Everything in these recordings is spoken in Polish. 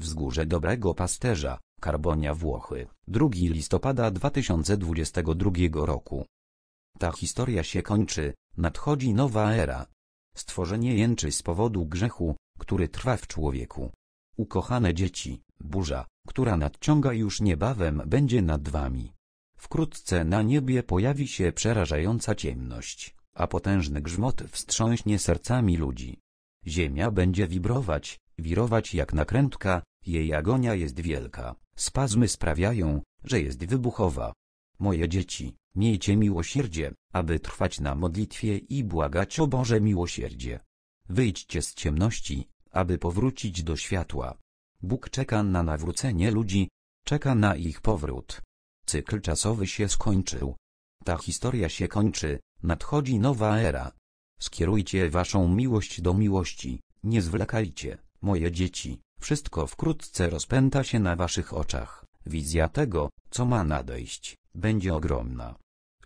Wzgórze Dobrego Pasterza, Karbonia Włochy, 2 listopada 2022 roku. Ta historia się kończy, nadchodzi nowa era. Stworzenie jęczy z powodu grzechu, który trwa w człowieku. Ukochane dzieci, burza, która nadciąga już niebawem będzie nad wami. Wkrótce na niebie pojawi się przerażająca ciemność, a potężny grzmot wstrząśnie sercami ludzi. Ziemia będzie wibrować, wirować jak nakrętka, jej agonia jest wielka, spazmy sprawiają, że jest wybuchowa. Moje dzieci, miejcie miłosierdzie, aby trwać na modlitwie i błagać o Boże miłosierdzie. Wyjdźcie z ciemności, aby powrócić do światła. Bóg czeka na nawrócenie ludzi, czeka na ich powrót. Cykl czasowy się skończył. Ta historia się kończy, nadchodzi nowa era. Skierujcie waszą miłość do miłości, nie zwlekajcie. Moje dzieci, wszystko wkrótce rozpęta się na waszych oczach. Wizja tego, co ma nadejść, będzie ogromna.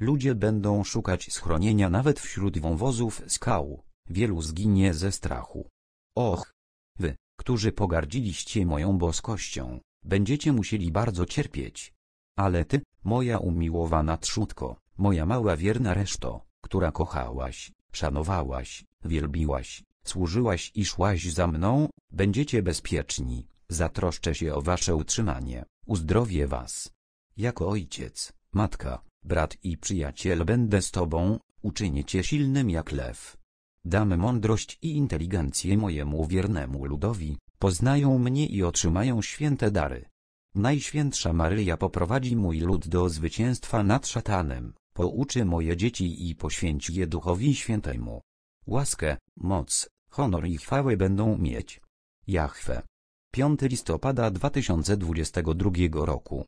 Ludzie będą szukać schronienia nawet wśród wąwozów skał, wielu zginie ze strachu. Och! Wy, którzy pogardziliście moją boskością, będziecie musieli bardzo cierpieć. Ale ty, moja umiłowana trzutko, moja mała wierna reszto, która kochałaś, szanowałaś, wielbiłaś, Służyłaś i szłaś za mną, będziecie bezpieczni, zatroszczę się o wasze utrzymanie, uzdrowię was. Jako ojciec, matka, brat i przyjaciel będę z tobą, uczynię cię silnym jak lew. Dam mądrość i inteligencję mojemu wiernemu ludowi, poznają mnie i otrzymają święte dary. Najświętsza Maryja poprowadzi mój lud do zwycięstwa nad szatanem, pouczy moje dzieci i poświęci je Duchowi Świętemu. Łaskę, moc, honor i chwały będą mieć Jahwe. 5 listopada 2022 roku.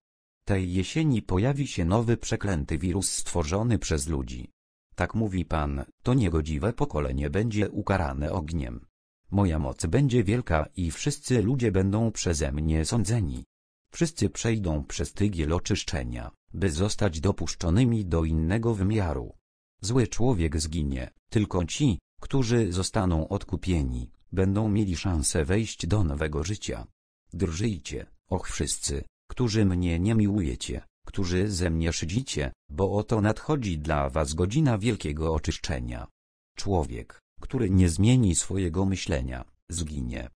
Tej jesieni pojawi się nowy przeklęty wirus stworzony przez ludzi. Tak mówi Pan, to niegodziwe pokolenie będzie ukarane ogniem. Moja moc będzie wielka i wszyscy ludzie będą przeze mnie sądzeni. Wszyscy przejdą przez tygiel oczyszczenia, by zostać dopuszczonymi do innego wymiaru. Zły człowiek zginie, tylko ci, którzy zostaną odkupieni, będą mieli szansę wejść do nowego życia. Drżyjcie, och wszyscy, którzy mnie nie miłujecie, którzy ze mnie szydzicie, bo oto nadchodzi dla was godzina wielkiego oczyszczenia. Człowiek, który nie zmieni swojego myślenia, zginie.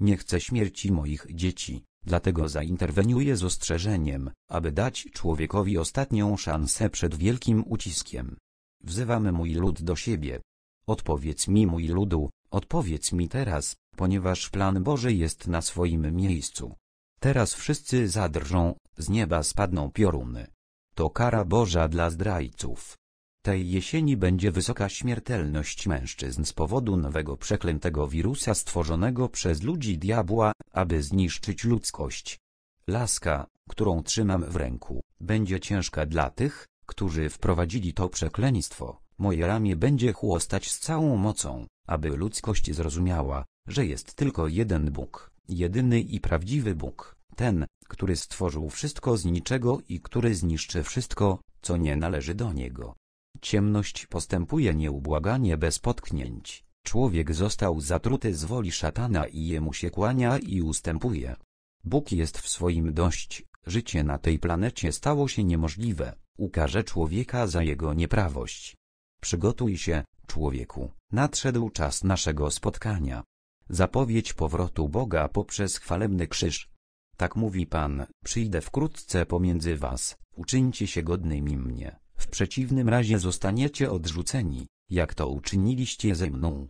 Nie chcę śmierci moich dzieci, dlatego zainterweniuję z ostrzeżeniem, aby dać człowiekowi ostatnią szansę przed wielkim uciskiem. Wzywamy mój lud do siebie, Odpowiedz mi mój ludu, odpowiedz mi teraz, ponieważ plan Boży jest na swoim miejscu. Teraz wszyscy zadrżą, z nieba spadną pioruny. To kara Boża dla zdrajców. Tej jesieni będzie wysoka śmiertelność mężczyzn z powodu nowego przeklętego wirusa stworzonego przez ludzi diabła, aby zniszczyć ludzkość. Laska, którą trzymam w ręku, będzie ciężka dla tych, którzy wprowadzili to przekleństwo. Moje ramię będzie chłostać z całą mocą, aby ludzkość zrozumiała, że jest tylko jeden Bóg, jedyny i prawdziwy Bóg, ten, który stworzył wszystko z niczego i który zniszczy wszystko, co nie należy do Niego. Ciemność postępuje nieubłaganie bez potknięć. Człowiek został zatruty z woli szatana i jemu się kłania i ustępuje. Bóg jest w swoim dość, życie na tej planecie stało się niemożliwe, ukaże człowieka za jego nieprawość. Przygotuj się, człowieku, nadszedł czas naszego spotkania. Zapowiedź powrotu Boga poprzez chwalebny krzyż. Tak mówi Pan, przyjdę wkrótce pomiędzy was, uczyńcie się godnymi mnie, w przeciwnym razie zostaniecie odrzuceni, jak to uczyniliście ze mną.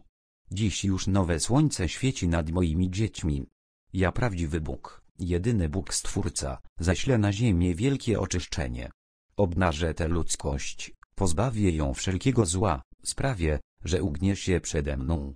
Dziś już nowe słońce świeci nad moimi dziećmi. Ja prawdziwy Bóg, jedyny Bóg Stwórca, zaślę na ziemię wielkie oczyszczenie. Obnażę tę ludzkość, Pozbawię ją wszelkiego zła, sprawię, że ugnie się przede mną.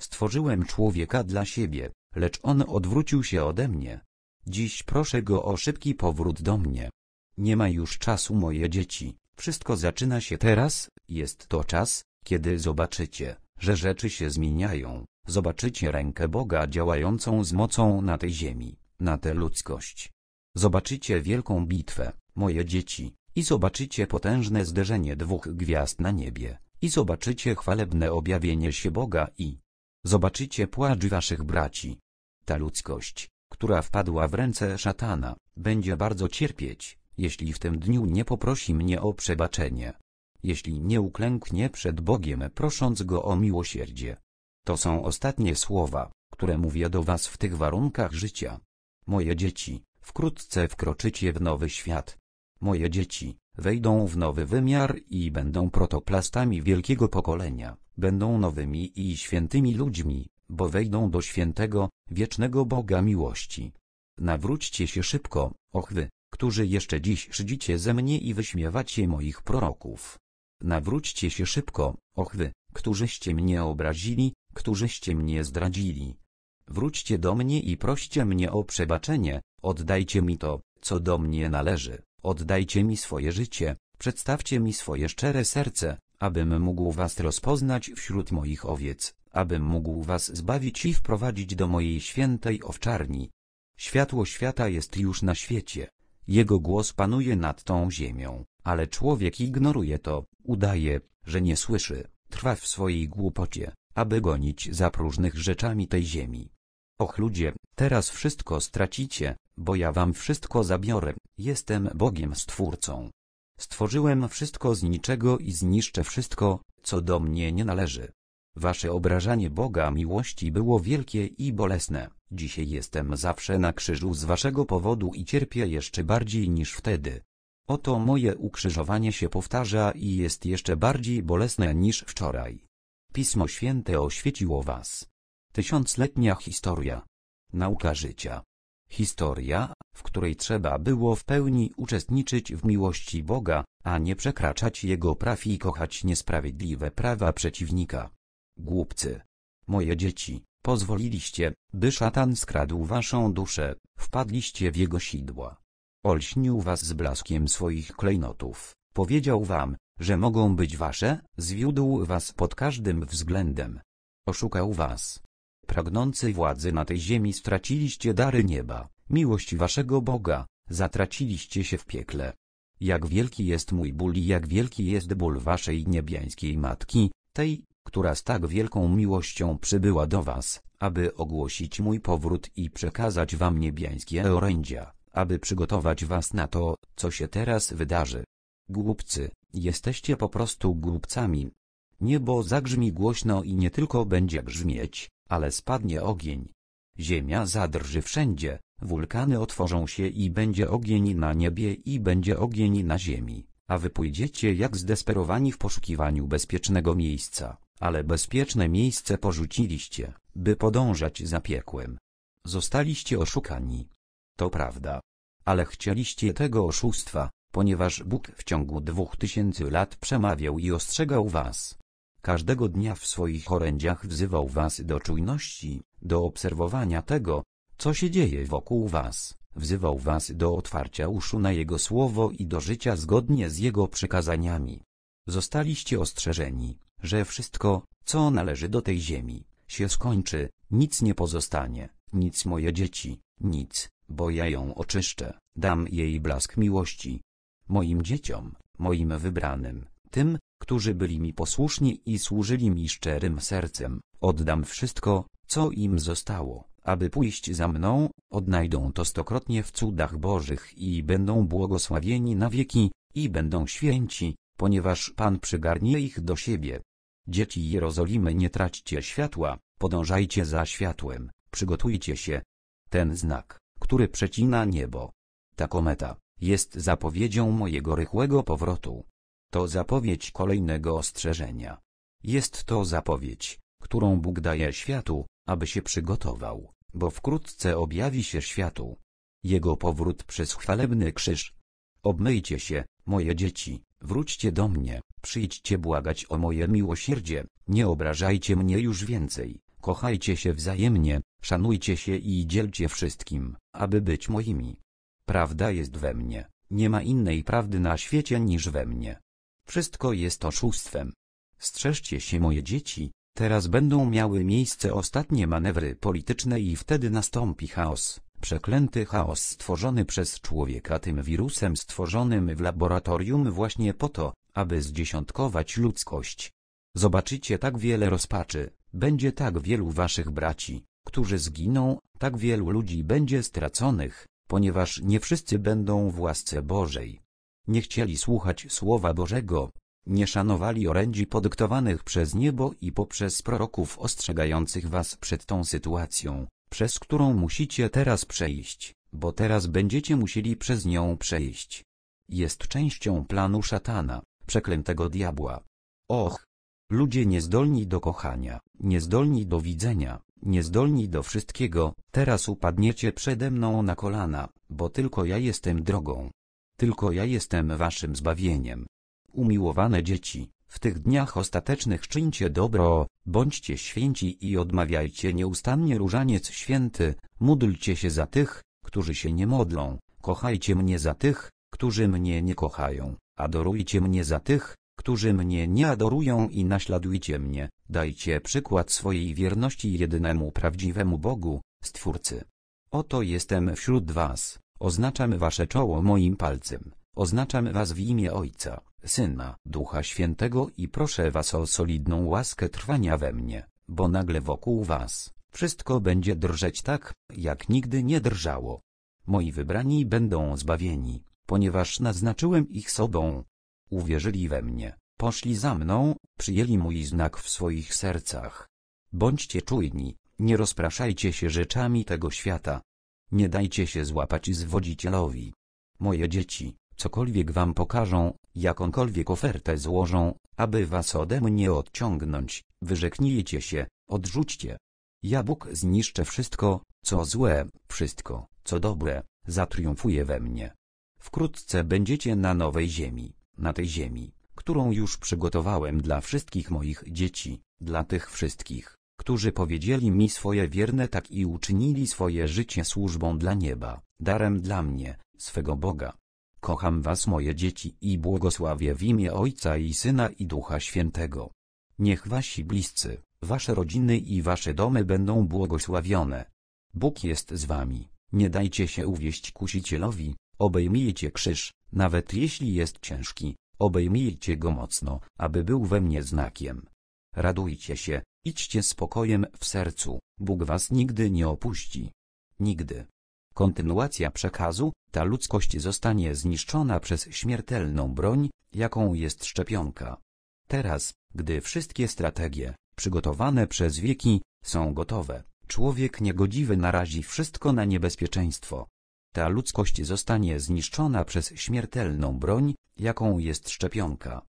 Stworzyłem człowieka dla siebie, lecz on odwrócił się ode mnie. Dziś proszę go o szybki powrót do mnie. Nie ma już czasu moje dzieci, wszystko zaczyna się teraz, jest to czas, kiedy zobaczycie, że rzeczy się zmieniają, zobaczycie rękę Boga działającą z mocą na tej ziemi, na tę ludzkość. Zobaczycie wielką bitwę, moje dzieci, i zobaczycie potężne zderzenie dwóch gwiazd na niebie, i zobaczycie chwalebne objawienie się Boga i zobaczycie płacz waszych braci. Ta ludzkość, która wpadła w ręce szatana, będzie bardzo cierpieć, jeśli w tym dniu nie poprosi mnie o przebaczenie. Jeśli nie uklęknie przed Bogiem prosząc Go o miłosierdzie. To są ostatnie słowa, które mówię do was w tych warunkach życia. Moje dzieci, wkrótce wkroczycie w nowy świat, Moje dzieci wejdą w nowy wymiar i będą protoplastami wielkiego pokolenia, będą nowymi i świętymi ludźmi, bo wejdą do świętego, wiecznego Boga miłości. Nawróćcie się szybko, och wy, którzy jeszcze dziś szydzicie ze mnie i wyśmiewacie moich proroków. Nawróćcie się szybko, och wy, którzyście mnie obrazili, którzyście mnie zdradzili. Wróćcie do mnie i proście mnie o przebaczenie, oddajcie mi to, co do mnie należy. Oddajcie mi swoje życie, przedstawcie mi swoje szczere serce, abym mógł was rozpoznać wśród moich owiec, abym mógł was zbawić i wprowadzić do mojej świętej owczarni. Światło świata jest już na świecie. Jego głos panuje nad tą ziemią, ale człowiek ignoruje to, udaje, że nie słyszy, trwa w swojej głupocie, aby gonić za próżnych rzeczami tej ziemi. Och ludzie, teraz wszystko stracicie, bo ja wam wszystko zabiorę, Jestem Bogiem Stwórcą. Stworzyłem wszystko z niczego i zniszczę wszystko, co do mnie nie należy. Wasze obrażanie Boga miłości było wielkie i bolesne. Dzisiaj jestem zawsze na krzyżu z waszego powodu i cierpię jeszcze bardziej niż wtedy. Oto moje ukrzyżowanie się powtarza i jest jeszcze bardziej bolesne niż wczoraj. Pismo Święte oświeciło was. Tysiącletnia historia. Nauka życia. Historia, w której trzeba było w pełni uczestniczyć w miłości Boga, a nie przekraczać Jego praw i kochać niesprawiedliwe prawa przeciwnika. Głupcy. Moje dzieci, pozwoliliście, by szatan skradł waszą duszę, wpadliście w jego sidła. Olśnił was z blaskiem swoich klejnotów, powiedział wam, że mogą być wasze, zwiódł was pod każdym względem. Oszukał was, pragnący władzy na tej ziemi straciliście dary nieba, miłość waszego Boga, zatraciliście się w piekle. Jak wielki jest mój ból i jak wielki jest ból waszej niebiańskiej matki, tej, która z tak wielką miłością przybyła do was, aby ogłosić mój powrót i przekazać wam niebiańskie orędzia, aby przygotować was na to, co się teraz wydarzy. Głupcy, jesteście po prostu głupcami. Niebo zagrzmi głośno i nie tylko będzie grzmieć, ale spadnie ogień. Ziemia zadrży wszędzie, wulkany otworzą się i będzie ogień na niebie i będzie ogień na ziemi, a wy pójdziecie jak zdesperowani w poszukiwaniu bezpiecznego miejsca, ale bezpieczne miejsce porzuciliście, by podążać za piekłem. Zostaliście oszukani. To prawda. Ale chcieliście tego oszustwa, ponieważ Bóg w ciągu dwóch tysięcy lat przemawiał i ostrzegał was, Każdego dnia w swoich orędziach wzywał was do czujności, do obserwowania tego, co się dzieje wokół was, wzywał was do otwarcia uszu na Jego Słowo i do życia zgodnie z Jego przykazaniami. Zostaliście ostrzeżeni, że wszystko, co należy do tej ziemi, się skończy, nic nie pozostanie, nic moje dzieci, nic, bo ja ją oczyszczę, dam jej blask miłości. Moim dzieciom, moim wybranym, tym, którzy byli mi posłuszni i służyli mi szczerym sercem, oddam wszystko, co im zostało, aby pójść za mną, odnajdą to stokrotnie w cudach Bożych i będą błogosławieni na wieki, i będą święci, ponieważ Pan przygarnie ich do siebie. Dzieci Jerozolimy nie traćcie światła, podążajcie za światłem, przygotujcie się. Ten znak, który przecina niebo. Ta kometa, jest zapowiedzią mojego rychłego powrotu. To zapowiedź kolejnego ostrzeżenia. Jest to zapowiedź, którą Bóg daje światu, aby się przygotował, bo wkrótce objawi się światu. Jego powrót przez chwalebny krzyż. Obmyjcie się, moje dzieci, wróćcie do mnie, przyjdźcie błagać o moje miłosierdzie, nie obrażajcie mnie już więcej, kochajcie się wzajemnie, szanujcie się i dzielcie wszystkim, aby być moimi. Prawda jest we mnie, nie ma innej prawdy na świecie niż we mnie. Wszystko jest oszustwem. Strzeżcie się moje dzieci, teraz będą miały miejsce ostatnie manewry polityczne i wtedy nastąpi chaos. Przeklęty chaos stworzony przez człowieka tym wirusem stworzonym w laboratorium właśnie po to, aby zdziesiątkować ludzkość. Zobaczycie tak wiele rozpaczy, będzie tak wielu waszych braci, którzy zginą, tak wielu ludzi będzie straconych, ponieważ nie wszyscy będą w łasce Bożej. Nie chcieli słuchać Słowa Bożego, nie szanowali orędzi podyktowanych przez niebo i poprzez proroków ostrzegających was przed tą sytuacją, przez którą musicie teraz przejść, bo teraz będziecie musieli przez nią przejść. Jest częścią planu szatana, przeklętego diabła. Och! Ludzie niezdolni do kochania, niezdolni do widzenia, niezdolni do wszystkiego, teraz upadniecie przede mną na kolana, bo tylko ja jestem drogą, tylko ja jestem waszym zbawieniem. Umiłowane dzieci, w tych dniach ostatecznych czyńcie dobro, bądźcie święci i odmawiajcie nieustannie różaniec święty, módlcie się za tych, którzy się nie modlą, kochajcie mnie za tych, którzy mnie nie kochają, adorujcie mnie za tych, którzy mnie nie adorują i naśladujcie mnie, dajcie przykład swojej wierności jedynemu prawdziwemu Bogu, Stwórcy. Oto jestem wśród was, Oznaczam wasze czoło moim palcem, oznaczam was w imię Ojca, Syna, Ducha Świętego i proszę was o solidną łaskę trwania we mnie, bo nagle wokół was, wszystko będzie drżeć tak, jak nigdy nie drżało. Moi wybrani będą zbawieni, ponieważ naznaczyłem ich sobą. Uwierzyli we mnie, poszli za mną, przyjęli mój znak w swoich sercach. Bądźcie czujni, nie rozpraszajcie się rzeczami tego świata, nie dajcie się złapać zwodzicielowi. Moje dzieci, cokolwiek wam pokażą, jakąkolwiek ofertę złożą, aby was ode mnie odciągnąć, wyrzeknijcie się, odrzućcie. Ja Bóg zniszczę wszystko, co złe, wszystko, co dobre, zatriumfuje we mnie. Wkrótce będziecie na nowej ziemi, na tej ziemi, którą już przygotowałem dla wszystkich moich dzieci, dla tych wszystkich, którzy powiedzieli mi swoje wierne tak i uczynili swoje życie służbą dla nieba, darem dla mnie, swego Boga. Kocham was moje dzieci i błogosławię w imię Ojca i Syna i Ducha Świętego. Niech wasi bliscy, wasze rodziny i wasze domy będą błogosławione. Bóg jest z wami, nie dajcie się uwieść kusicielowi, obejmijcie krzyż, nawet jeśli jest ciężki, obejmijcie go mocno, aby był we mnie znakiem. Radujcie się, Idźcie z pokojem w sercu, Bóg was nigdy nie opuści. Nigdy. Kontynuacja przekazu, ta ludzkość zostanie zniszczona przez śmiertelną broń, jaką jest szczepionka. Teraz, gdy wszystkie strategie, przygotowane przez wieki, są gotowe, człowiek niegodziwy narazi wszystko na niebezpieczeństwo. Ta ludzkość zostanie zniszczona przez śmiertelną broń, jaką jest szczepionka.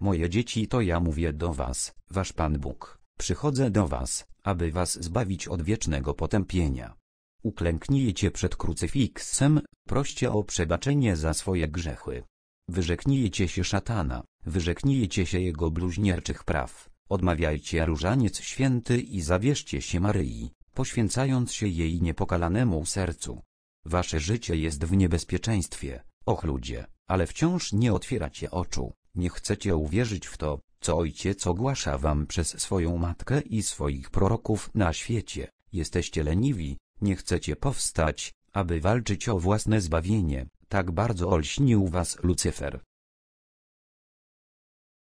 Moje dzieci to ja mówię do was, wasz Pan Bóg. Przychodzę do was, aby was zbawić od wiecznego potępienia. Uklęknijcie przed krucyfiksem, proście o przebaczenie za swoje grzechy. Wyrzeknijcie się szatana, wyrzeknijcie się jego bluźnierczych praw, odmawiajcie różaniec święty i zawierzcie się Maryi, poświęcając się jej niepokalanemu sercu. Wasze życie jest w niebezpieczeństwie, och ludzie, ale wciąż nie otwieracie oczu, nie chcecie uwierzyć w to, co Ojciec ogłasza wam przez swoją Matkę i swoich proroków na świecie. Jesteście leniwi, nie chcecie powstać, aby walczyć o własne zbawienie. Tak bardzo olśnił was Lucyfer,